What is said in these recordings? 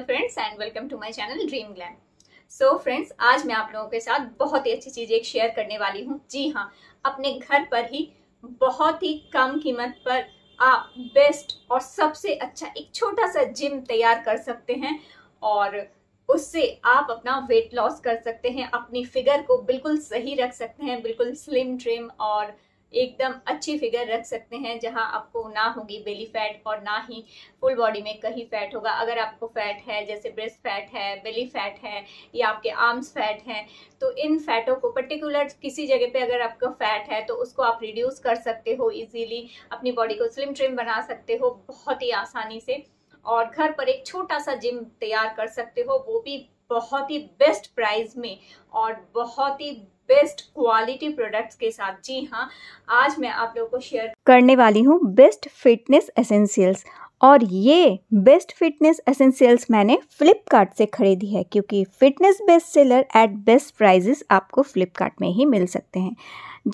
friends and welcome to my channel dream glam so friends आज मैं आप लोगों के साथ बहुत ही अच्छी चीज़ एक शेयर करने वाली हूँ जी हाँ अपने घर पर ही बहुत ही कम कीमत पर आप बेस्ट और सबसे अच्छा एक छोटा सा जिम तैयार कर सकते हैं और उससे आप अपना वेट लॉस कर सकते हैं अपनी फिगर को बिल्कुल सही रख सकते हैं बिल्कुल स्लिम ट्रिम और एकदम अच्छी फिगर रख सकते हैं जहां आपको ना होगी बेली फैट और ना ही फुल बॉडी में कहीं फैट होगा अगर आपको फैट है जैसे ब्रेस्ट फैट है बेली फैट है या आपके आर्म्स फैट हैं तो इन फैटों को पर्टिकुलर किसी जगह पे अगर आपका फैट है तो उसको आप रिड्यूस कर सकते हो इजीली अपनी बॉडी को स्लिम ट्रिम बना सकते हो बहुत ही आसानी से और घर पर एक छोटा सा जिम तैयार कर सकते हो वो भी बहुत ही बेस्ट प्राइस में और बहुत ही बेस्ट क्वालिटी प्रोडक्ट्स के साथ जी हाँ आज मैं आप लोगों को शेयर करने वाली हूँ बेस्ट फिटनेस एसेंशियल्स और ये बेस्ट फिटनेस एसेंशियल्स मैंने फ्लिपकार्ट से खरीदी है क्योंकि fitness best seller at best prices आपको फ्लिपकार्ट में ही मिल सकते हैं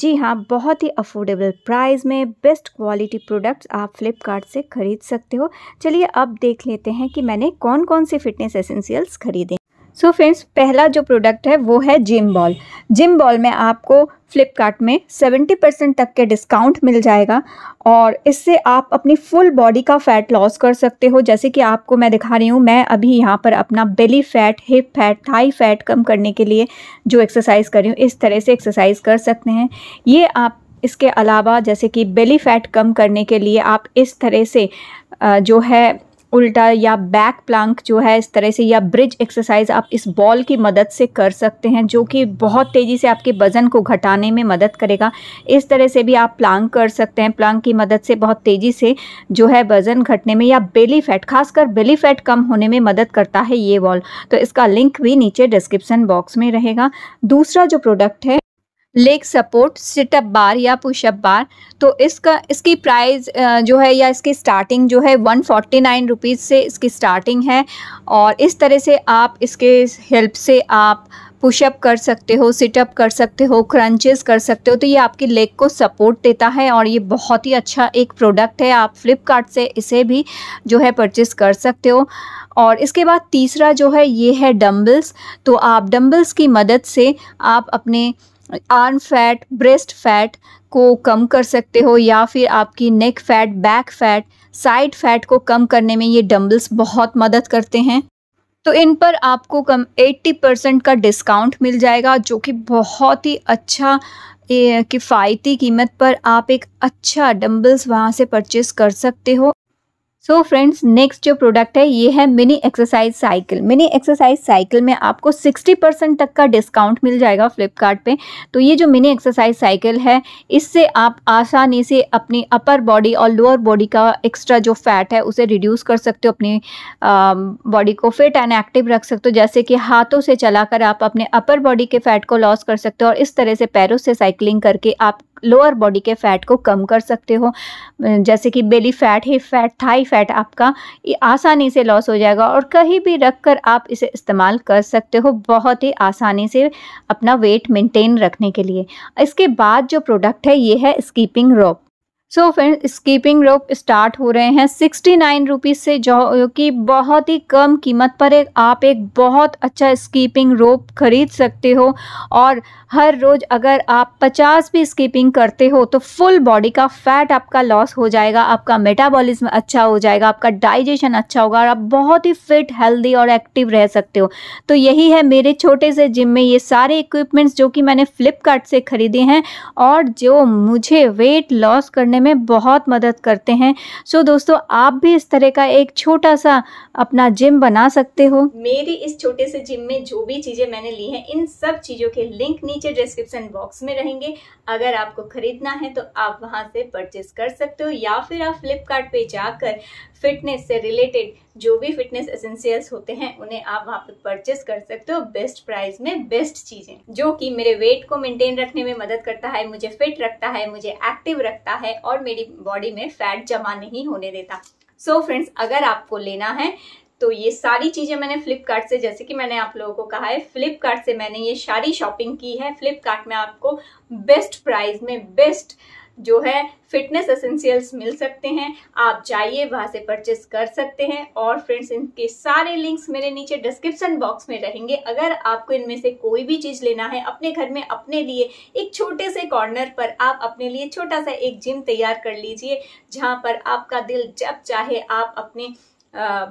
जी हाँ बहुत ही अफोर्डेबल प्राइस में बेस्ट क्वालिटी प्रोडक्ट्स आप फ्लिपकार्ट से खरीद सकते हो चलिए अब देख लेते हैं कि मैंने कौन कौन से फिटनेस एसेंशियल्स खरीदे सो so फ्रेंड्स पहला जो प्रोडक्ट है वो है जिम बॉल जिम बॉल में आपको फ्लिपकार्ट में 70 परसेंट तक के डिस्काउंट मिल जाएगा और इससे आप अपनी फुल बॉडी का फैट लॉस कर सकते हो जैसे कि आपको मैं दिखा रही हूँ मैं अभी यहाँ पर अपना belly fat hip fat thigh fat कम करने के लिए जो एक्सरसाइज कर रही हूँ इस तरह से एक्सरसाइज कर सकते हैं ये आप इसके अलावा जैसे कि बेली फैट कम करने के लिए आप इस तरह से जो है उल्टा या बैक प्लांक जो है इस तरह से या ब्रिज एक्सरसाइज आप इस बॉल की मदद से कर सकते हैं जो कि बहुत तेज़ी से आपके वज़न को घटाने में मदद करेगा इस तरह से भी आप प्लांक कर सकते हैं प्लांक की मदद से बहुत तेज़ी से जो है वज़न घटने में या बेली फैट खासकर बेली फैट कम होने में मदद करता है ये बॉल तो इसका लिंक भी नीचे डिस्क्रिप्सन बॉक्स में रहेगा दूसरा जो प्रोडक्ट है लेग सपोर्ट सिटअप बार या पुशअप बार तो इसका इसकी प्राइस जो है या इसकी स्टार्टिंग जो है वन फोर्टी नाइन रुपीज़ से इसकी स्टार्टिंग है और इस तरह से आप इसके हेल्प से आप पुशअप कर सकते हो सिटअप कर सकते हो क्रंचेस कर सकते हो तो ये आपकी लेग को सपोर्ट देता है और ये बहुत ही अच्छा एक प्रोडक्ट है आप फ्लिपकार्ट से इसे भी जो है परचेस कर सकते हो और इसके बाद तीसरा जो है ये है डम्बल्स तो आप डम्बल्स की मदद से आप अपने आर्म फैट ब्रेस्ट फैट को कम कर सकते हो या फिर आपकी neck fat back fat side fat को कम करने में ये डम्बल्स बहुत मदद करते हैं तो इन पर आपको कम 80 परसेंट का डिस्काउंट मिल जाएगा जो कि बहुत ही अच्छा किफ़ायती कीमत पर आप एक अच्छा डम्बल्स वहाँ से परचेस कर सकते हो सो फ्रेंड्स नेक्स्ट जो प्रोडक्ट है ये है mini exercise cycle mini exercise cycle में आपको 60 परसेंट तक का डिस्काउंट मिल जाएगा फ्लिपकार्ट पे तो ये जो मिनी एक्सरसाइज साइकिल है इससे आप आसानी से अपनी अपर बॉडी और लोअर बॉडी का एक्स्ट्रा जो फैट है उसे रिड्यूस कर सकते हो अपनी बॉडी को फिट एंड एक्टिव रख सकते हो जैसे कि हाथों से चलाकर आप अपने अपर बॉडी के फैट को लॉस कर सकते हो और इस तरह से पैरों से साइकिलिंग करके आप लोअर बॉडी के फैट को कम कर सकते हो जैसे कि बेली फैट ही फैट थाई फैट आपका आसानी से लॉस हो जाएगा और कहीं भी रख कर आप इसे इस्तेमाल कर सकते हो बहुत ही आसानी से अपना वेट मेंटेन रखने के लिए इसके बाद जो प्रोडक्ट है ये है skipping rope so friend skipping rope start हो रहे हैं सिक्सटी नाइन रुपीज़ से जो कि बहुत ही कम कीमत पर एक आप एक बहुत अच्छा स्कीपिंग रोप खरीद सकते हो और हर रोज़ अगर आप पचास भी स्कीपिंग करते हो तो फुल बॉडी का फैट आपका लॉस हो जाएगा आपका मेटाबॉलिज्म अच्छा हो जाएगा आपका डाइजेशन अच्छा होगा और आप बहुत ही फिट हेल्दी और एक्टिव रह सकते हो तो यही है मेरे छोटे से जिम में ये सारे इक्विपमेंट्स जो कि मैंने फ्लिपकार्ट से ख़रीदे हैं और जो मुझे वेट लॉस करने में बहुत मदद करते हैं सो दोस्तों आप भी इस तरह का एक छोटा सा अपना जिम बना सकते हो मेरी इस छोटे से जिम में जो भी चीज़ें मैंने ली हैं इन सब चीज़ों के लिंक नीचे डिस्क्रिप्शन बॉक्स में रहेंगे अगर आपको खरीदना है तो आप वहां से परचेस कर सकते हो या फिर आप फ्लिपकार्ट जाकर फिटनेस से रिलेटेड जो भी फिटनेस एसेंशियल्स होते हैं उन्हें आप वहाँ पर परचेस कर सकते हो बेस्ट प्राइस में बेस्ट चीजें जो कि मेरे वेट को मेंटेन रखने में मदद करता है मुझे फिट रखता है मुझे एक्टिव रखता है और मेरी बॉडी में फैट जमा नहीं होने देता सो so फ्रेंड्स अगर आपको लेना है तो ये सारी चीज़ें मैंने फ्लिपकार्ट से जैसे कि मैंने आप लोगों को कहा है फ्लिपकार्ट से मैंने ये सारी शॉपिंग की है फ्लिपकार्ट में आपको बेस्ट प्राइस में बेस्ट जो है फिटनेस एसेंशियल्स मिल सकते हैं आप जाइए वहाँ से परचेस कर सकते हैं और फ्रेंड्स इनके सारे लिंक्स मेरे नीचे डिस्क्रिप्शन बॉक्स में रहेंगे अगर आपको इनमें से कोई भी चीज़ लेना है अपने घर में अपने लिए एक छोटे से कॉर्नर पर आप अपने लिए छोटा सा एक जिम तैयार कर लीजिए जहाँ पर आपका दिल जब चाहे आप अपने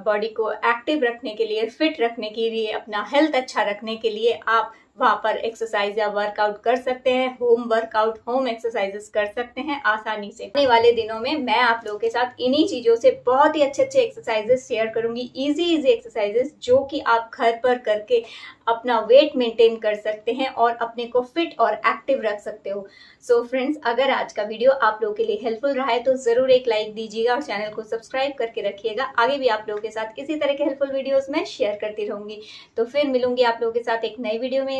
बॉडी को एक्टिव रखने के लिए फिट रखने के लिए अपना हेल्थ अच्छा रखने के लिए आप वहाँ पर एक्सरसाइज या वर्कआउट कर सकते हैं होम वर्कआउट होम एक्सरसाइजेस कर सकते हैं आसानी से आने वाले दिनों में मैं आप लोगों के साथ इन्हीं चीज़ों से बहुत ही अच्छे अच्छे एक्सरसाइजेस शेयर करूंगी इजी इजी एक्सरसाइजेस जो कि आप घर पर करके अपना वेट मेंटेन कर सकते हैं और अपने को फिट और एक्टिव रख सकते हो सो so फ्रेंड्स अगर आज का वीडियो आप लोगों के लिए हेल्पफुल रहा है तो ज़रूर एक लाइक दीजिएगा और चैनल को सब्सक्राइब करके रखिएगा आगे भी आप लोगों के साथ इसी तरह के हेल्पफुल वीडियोज़ मैं शेयर करती रहूंगी तो फिर मिलूंगी आप लोगों के साथ एक नई वीडियो में